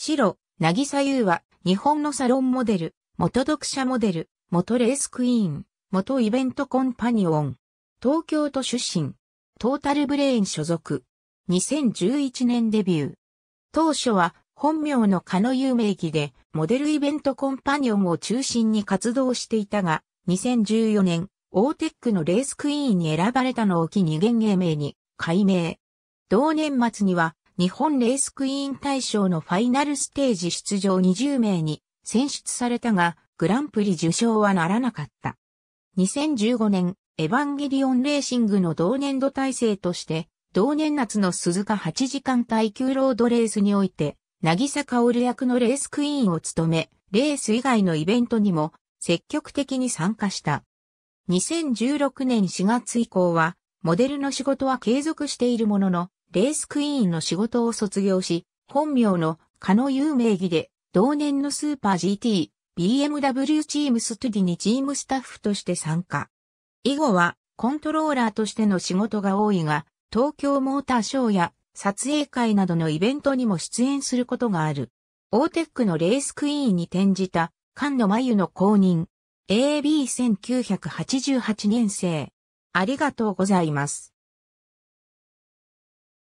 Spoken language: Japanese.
白、なぎさゆうは、日本のサロンモデル、元読者モデル、元レースクイーン、元イベントコンパニオン。東京都出身。トータルブレイン所属。2011年デビュー。当初は、本名の加野有名義で、モデルイベントコンパニオンを中心に活動していたが、2014年、オーテックのレースクイーンに選ばれたのを機に現芸名に、改名。同年末には、日本レースクイーン大賞のファイナルステージ出場20名に選出されたが、グランプリ受賞はならなかった。2015年、エヴァンゲリオンレーシングの同年度体制として、同年夏の鈴鹿8時間耐久ロードレースにおいて、渚薫役のレースクイーンを務め、レース以外のイベントにも積極的に参加した。2016年4月以降は、モデルの仕事は継続しているものの、レースクイーンの仕事を卒業し、本名のノユ有名義で、同年のスーパー GT、BMW チームストゥディにチームスタッフとして参加。以後は、コントローラーとしての仕事が多いが、東京モーターショーや撮影会などのイベントにも出演することがある。オーテックのレースクイーンに転じた、菅野真由の公認。AB1988 年生。ありがとうございます。